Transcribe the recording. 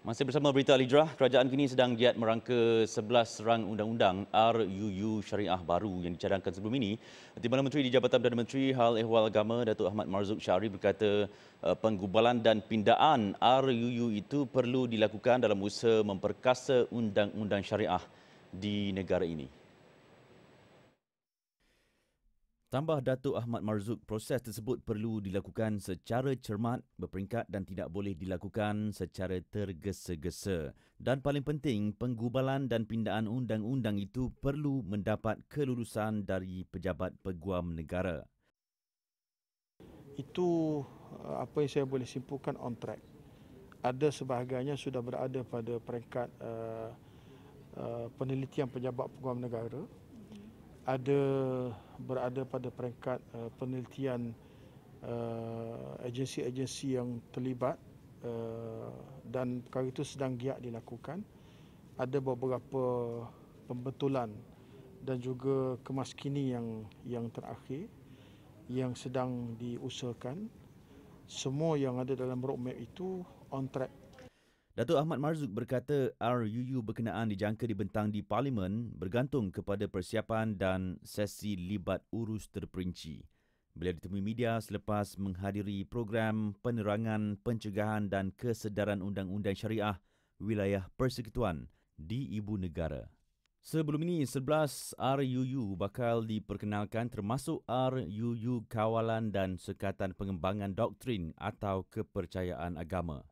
Masih bersama berita al kerajaan kini sedang giat merangka 11 rang undang-undang RUU Syariah baru yang dicadangkan sebelum ini. Di mana Menteri di Jabatan Perdana Menteri Hal Ehwal Agama Datuk Ahmad Marzuk Syari berkata eh, penggubalan dan pindaan RUU itu perlu dilakukan dalam usaha memperkasa undang-undang syariah di negara ini. Tambah Datuk Ahmad Marzuk, proses tersebut perlu dilakukan secara cermat, berperingkat dan tidak boleh dilakukan secara tergesa-gesa. Dan paling penting, penggubalan dan pindaan undang-undang itu perlu mendapat kelulusan dari pejabat peguam negara. Itu eh, apa yang saya boleh simpulkan on track. Ada sebahagiannya sudah berada pada peringkat uh, uh, penelitian pejabat peguam negara ada berada pada peringkat uh, penelitian uh, agensi-agensi yang terlibat uh, dan perkara itu sedang giat dilakukan. Ada beberapa pembetulan dan juga kemaskini yang yang terakhir yang sedang diusahakan. Semua yang ada dalam roadmap itu on track. Datuk Ahmad Marzuk berkata RUU berkenaan dijangka dibentang di Parlimen bergantung kepada persiapan dan sesi libat urus terperinci. Beliau ditemui media selepas menghadiri program penerangan pencegahan dan kesedaran undang-undang syariah wilayah persekutuan di ibu negara. Sebelum ini, 11 RUU bakal diperkenalkan termasuk RUU Kawalan dan Sekatan Pengembangan Doktrin atau Kepercayaan Agama.